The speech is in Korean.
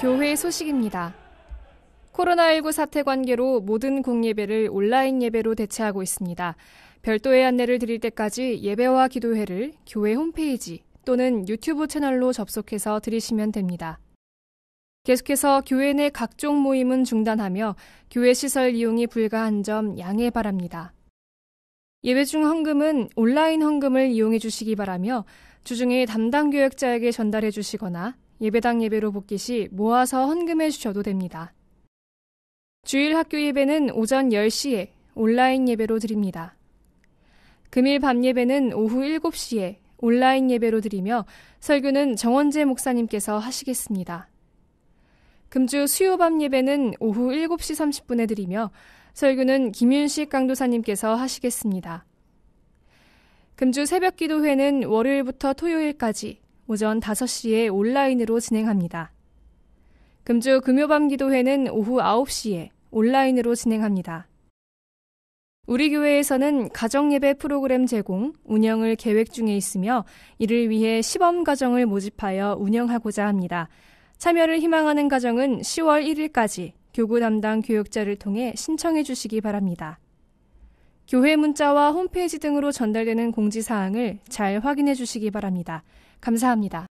교회 소식입니다. 코로나19 사태 관계로 모든 공예배를 온라인 예배로 대체하고 있습니다. 별도의 안내를 드릴 때까지 예배와 기도회를 교회 홈페이지 또는 유튜브 채널로 접속해서 들으시면 됩니다. 계속해서 교회 내 각종 모임은 중단하며 교회 시설 이용이 불가한 점 양해 바랍니다. 예배 중 헌금은 온라인 헌금을 이용해 주시기 바라며 주중에 담당 교역자에게 전달해 주시거나 예배당 예배로 복귀 시 모아서 헌금해 주셔도 됩니다. 주일 학교 예배는 오전 10시에 온라인 예배로 드립니다. 금일 밤 예배는 오후 7시에 온라인 예배로 드리며 설교는 정원재 목사님께서 하시겠습니다. 금주 수요 밤 예배는 오후 7시 30분에 드리며 설교는 김윤식 강도사님께서 하시겠습니다. 금주 새벽 기도회는 월요일부터 토요일까지 오전 5시에 온라인으로 진행합니다. 금주 금요밤 기도회는 오후 9시에 온라인으로 진행합니다. 우리 교회에서는 가정예배 프로그램 제공, 운영을 계획 중에 있으며 이를 위해 시범 가정을 모집하여 운영하고자 합니다. 참여를 희망하는 가정은 10월 1일까지 교구 담당 교육자를 통해 신청해 주시기 바랍니다. 교회 문자와 홈페이지 등으로 전달되는 공지사항을 잘 확인해 주시기 바랍니다. 감사합니다.